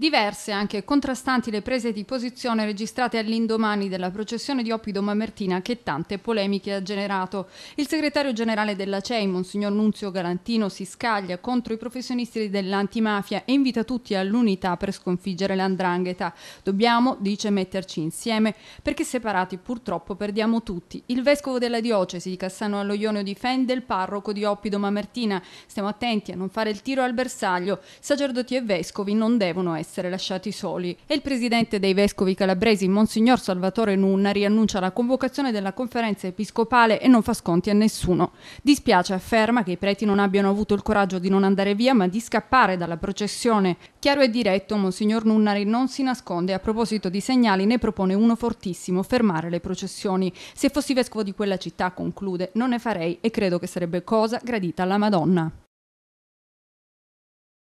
Diverse, anche contrastanti, le prese di posizione registrate all'indomani della processione di Oppido Mamertina che tante polemiche ha generato. Il segretario generale della CEI, Monsignor Nunzio Galantino, si scaglia contro i professionisti dell'antimafia e invita tutti all'unità per sconfiggere l'andrangheta. Dobbiamo, dice, metterci insieme perché separati purtroppo perdiamo tutti. Il vescovo della diocesi di Cassano Alloionio difende il parroco di Oppido Mamertina. Stiamo attenti a non fare il tiro al bersaglio. Sacerdoti e vescovi non devono essere essere lasciati soli e il presidente dei vescovi calabresi, Monsignor Salvatore Nunnari, annuncia la convocazione della conferenza episcopale e non fa sconti a nessuno. Dispiace, afferma, che i preti non abbiano avuto il coraggio di non andare via ma di scappare dalla processione. Chiaro e diretto, Monsignor Nunnari non si nasconde a proposito di segnali ne propone uno fortissimo, fermare le processioni. Se fossi vescovo di quella città, conclude, non ne farei e credo che sarebbe cosa gradita alla Madonna.